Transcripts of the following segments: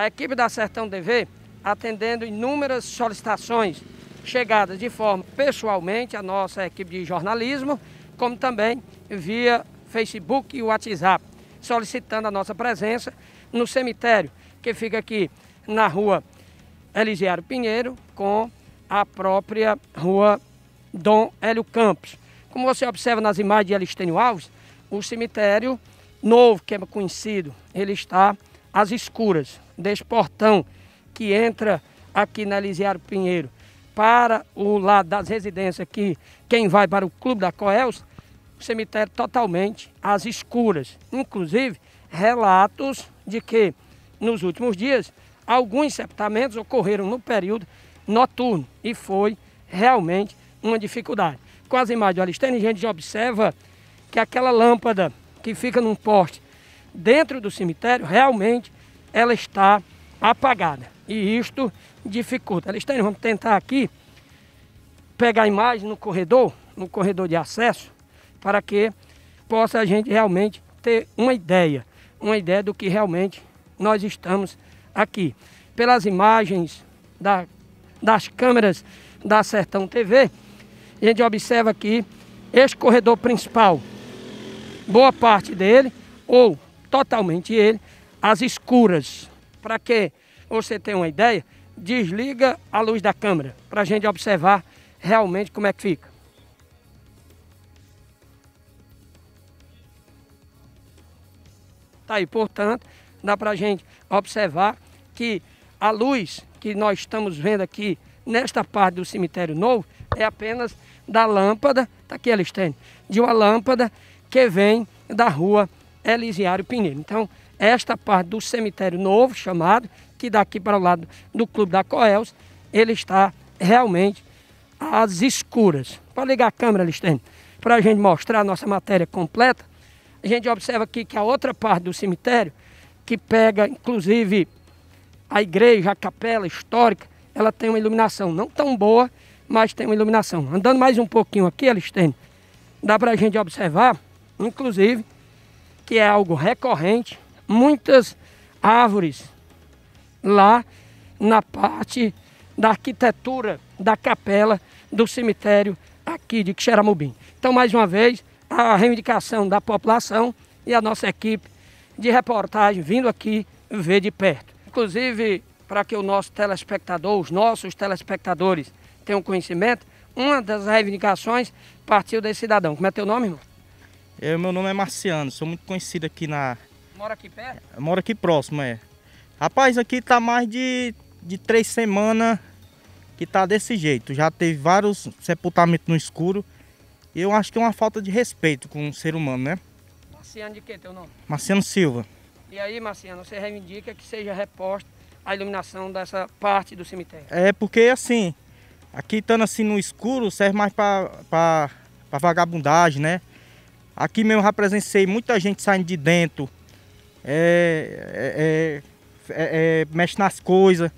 A equipe da Sertão TV, atendendo inúmeras solicitações chegadas de forma pessoalmente à nossa equipe de jornalismo, como também via Facebook e WhatsApp, solicitando a nossa presença no cemitério que fica aqui na rua Elisiário Pinheiro com a própria rua Dom Hélio Campos. Como você observa nas imagens de Elistênio Alves, o cemitério novo, que é conhecido, ele está às escuras, desse portão que entra aqui na Elisiário Pinheiro para o lado das residências, que quem vai para o Clube da Coelz, o cemitério totalmente às escuras. Inclusive, relatos de que nos últimos dias alguns septamentos ocorreram no período noturno e foi realmente uma dificuldade. Com as imagens do Alistene, a gente observa que aquela lâmpada que fica num poste dentro do cemitério, realmente ela está apagada. E isto dificulta. Alistênio, vamos tentar aqui pegar a imagem no corredor, no corredor de acesso, para que possa a gente realmente ter uma ideia, uma ideia do que realmente nós estamos aqui. Pelas imagens da, das câmeras da Sertão TV, a gente observa aqui este corredor principal, boa parte dele, ou totalmente ele, às escuras. Para que você tenha uma ideia, desliga a luz da câmera, para a gente observar realmente como é que fica. Tá aí, portanto, dá para a gente observar que a luz que nós estamos vendo aqui nesta parte do cemitério novo é apenas da lâmpada, tá aqui Alistene, de uma lâmpada que vem da rua Elisiário Pinheiro. Então, esta parte do cemitério novo, chamado, que daqui para o lado do Clube da Coelhos, ele está realmente às escuras. Pode ligar a câmera, Listene, para a gente mostrar a nossa matéria completa. A gente observa aqui que a outra parte do cemitério, que pega inclusive a igreja, a capela histórica, ela tem uma iluminação não tão boa, mas tem uma iluminação. Andando mais um pouquinho aqui, Alistene, dá para a gente observar, inclusive, que é algo recorrente, muitas árvores lá na parte da arquitetura da capela do cemitério aqui de Xeramubim. Então, mais uma vez, a reivindicação da população e a nossa equipe de reportagem vindo aqui ver de perto. Inclusive, para que o nosso telespectador, os nossos telespectadores tenham conhecimento, uma das reivindicações partiu desse cidadão. Como é teu nome, irmão? Eu, meu nome é Marciano, sou muito conhecido aqui na... Mora aqui perto? Moro aqui próximo, é. Rapaz, aqui tá mais de, de três semanas que tá desse jeito. Já teve vários sepultamentos no escuro. E eu acho que é uma falta de respeito com o ser humano, né? Marciano de que teu nome? Marciano Silva. E aí, Marciano, você reivindica que seja reposta a iluminação dessa parte do cemitério? É, porque assim, aqui estando assim no escuro serve mais para vagabundagem, né? Aqui mesmo já presenciei muita gente saindo de dentro, é é, é, é, é, mexe nas coisas.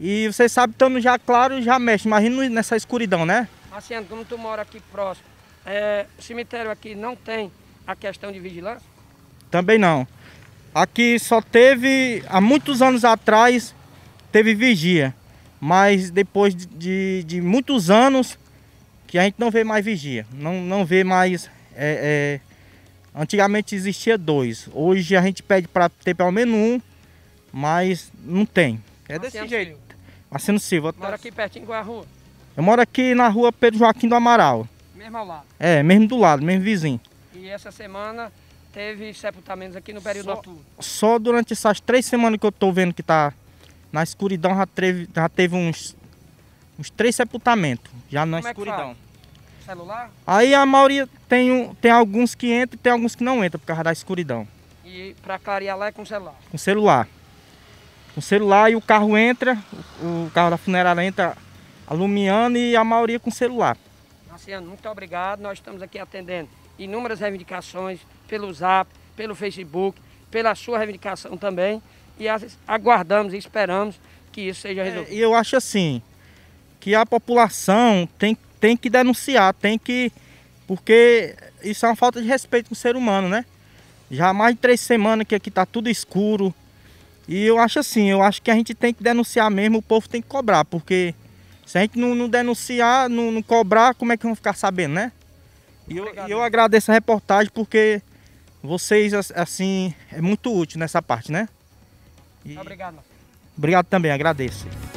E você sabe, estando já claro, já mexe. Imagina nessa escuridão, né? Marciano, como tu mora aqui próximo, é, o cemitério aqui não tem a questão de vigilância? Também não. Aqui só teve, há muitos anos atrás, teve vigia. Mas depois de, de, de muitos anos, que a gente não vê mais vigia, não, não vê mais é, é, antigamente existia dois. Hoje a gente pede para ter pelo menos um, mas não tem. É Marciano desse jeito. Marcelo Silva. Tá? Mora aqui pertinho qual é a rua? Eu moro aqui na rua Pedro Joaquim do Amaral. Mesmo ao lado? É, mesmo do lado, mesmo vizinho. E essa semana teve sepultamentos aqui no período só, noturno? Só durante essas três semanas que eu estou vendo que tá na escuridão já teve, já teve uns, uns três sepultamentos, já na Como é escuridão. É Celular? Aí a maioria tem, tem alguns que entram e tem alguns que não entram por causa da escuridão. E para clarear lá é com celular? Com celular. Com celular e o carro entra, o, carro da funerária entra alumiando e a maioria com celular. Marciano, muito obrigado. Nós estamos aqui atendendo inúmeras reivindicações pelo Zap, pelo Facebook, pela sua reivindicação também. E aguardamos e esperamos que isso seja é, resolvido. E é, eu acho assim, que a população tem que tem que denunciar, tem que... Porque isso é uma falta de respeito com o ser humano, né? Já há mais de três semanas que aqui tá tudo escuro. E eu acho assim, eu acho que a gente tem que denunciar mesmo, o povo tem que cobrar, porque se a gente não, não denunciar, não, não, cobrar, como é que vão ficar sabendo, né? E eu, eu agradeço a reportagem porque vocês, assim, é muito útil nessa parte, né? E... Obrigado. Obrigado também, agradeço.